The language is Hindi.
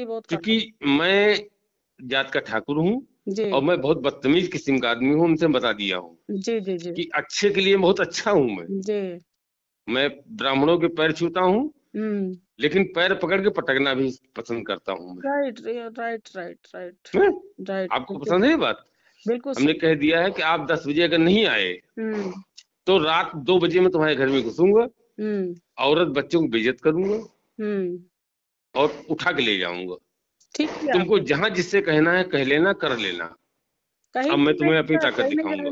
भी बहुत क्योंकि मैं जात का ठाकुर हूँ और मैं बहुत बदतमीज किस्म का आदमी हूँ उनसे बता दिया हूँ जी जी जी कि अच्छे के लिए बहुत अच्छा हूँ मैं जी मैं ब्राह्मणों के पैर छूता हूँ हम्म। लेकिन पैर पकड़ के पटकना भी पसंद करता हूँ right right right right right आपको पसंद है ये बात बिल्कुल हमने कह दिया है कि आप दस बजे अगर नहीं आए हम्म। तो रात दो बजे मैं तुम्हारे घर में घुसूंगा हम्म। औरत बच्चों को बेजत करूंगा और उठा के ले जाऊंगा ठीक है तुमको जहाँ जिससे कहना है कह लेना कर लेना अब मैं तुम्हें अपनी ताकत दिखाऊंगा